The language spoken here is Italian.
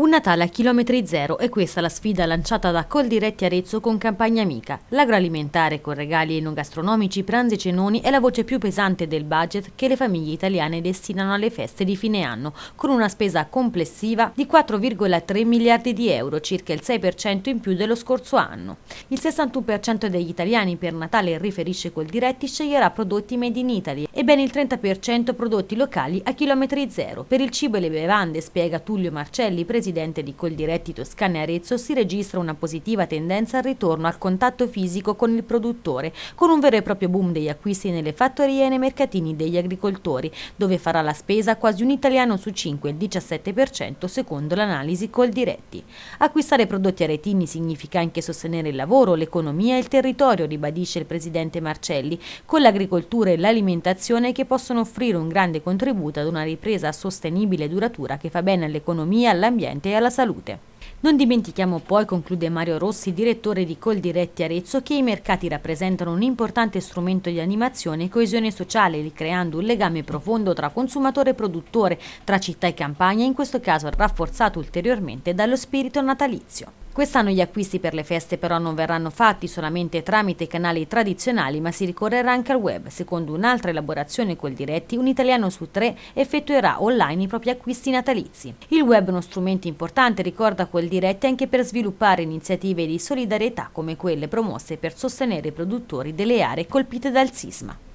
Un Natale a chilometri zero è questa la sfida lanciata da Coldiretti Arezzo con Campagna Amica. L'agroalimentare con regali e non gastronomici, pranzi e cenoni è la voce più pesante del budget che le famiglie italiane destinano alle feste di fine anno, con una spesa complessiva di 4,3 miliardi di euro, circa il 6% in più dello scorso anno. Il 61% degli italiani per Natale, riferisce Coldiretti, sceglierà prodotti made in Italy e ben il 30% prodotti locali a chilometri zero. Per il cibo e le bevande, spiega Tullio Marcelli, presidente presidente di Coldiretti Toscana e Arezzo, si registra una positiva tendenza al ritorno al contatto fisico con il produttore, con un vero e proprio boom degli acquisti nelle fattorie e nei mercatini degli agricoltori, dove farà la spesa quasi un italiano su 5, il 17% secondo l'analisi Coldiretti. Acquistare prodotti aretini significa anche sostenere il lavoro, l'economia e il territorio, ribadisce il presidente Marcelli, con l'agricoltura e l'alimentazione che possono offrire un grande contributo ad una ripresa sostenibile e duratura che fa bene all'economia, all'ambiente ambiente e alla salute. Non dimentichiamo poi, conclude Mario Rossi, direttore di Coldiretti Arezzo, che i mercati rappresentano un importante strumento di animazione e coesione sociale, ricreando un legame profondo tra consumatore e produttore, tra città e campagna, in questo caso rafforzato ulteriormente dallo spirito natalizio. Quest'anno gli acquisti per le feste però non verranno fatti solamente tramite canali tradizionali, ma si ricorrerà anche al web. Secondo un'altra elaborazione col diretti, un italiano su tre effettuerà online i propri acquisti natalizi. Il web è uno strumento importante, ricorda quel diretti, anche per sviluppare iniziative di solidarietà come quelle promosse per sostenere i produttori delle aree colpite dal sisma.